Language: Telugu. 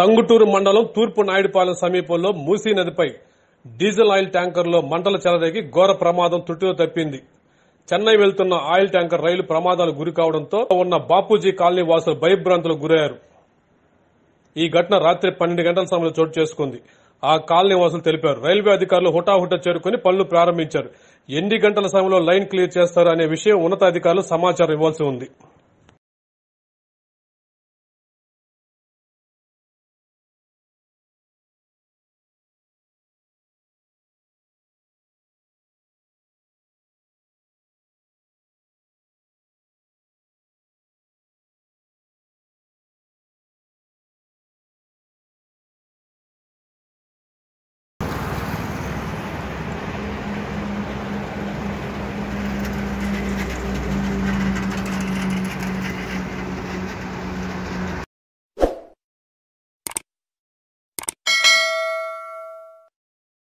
టంగుటూరు మండలం తూర్పు నాయుడుపాలెం సమీపంలో మూసీ నదిపై డీజిల్ ఆయిల్ ట్యాంకర్లో మంటలు చెలరేగి ఘోర ప్రమాదం తుట్టిలో తప్పింది చెన్నై వెళ్తున్న ఆయిల్ ట్యాంకర్ రైలు ప్రమాదాలు గురి కావడంతో ఉన్న బాపూజీ కాలనీ వాసులు భయభ్రాంతులకు గురయ్యారు ఈ ఘటన రాత్రి పన్నెండు గంటల సమయంలో చోటు చేసుకుంది ఆ కాలనీ వాసులు తెలిపారు రైల్వే అధికారులు హుటాహుట చేరుకుని పనులు ప్రారంభించారు ఎన్ని గంటల సమయంలో లైన్ క్లియర్ చేస్తారు అనే విషయం ఉన్నతాధికారులు సమాచారం ఇవ్వాల్సి ఉంది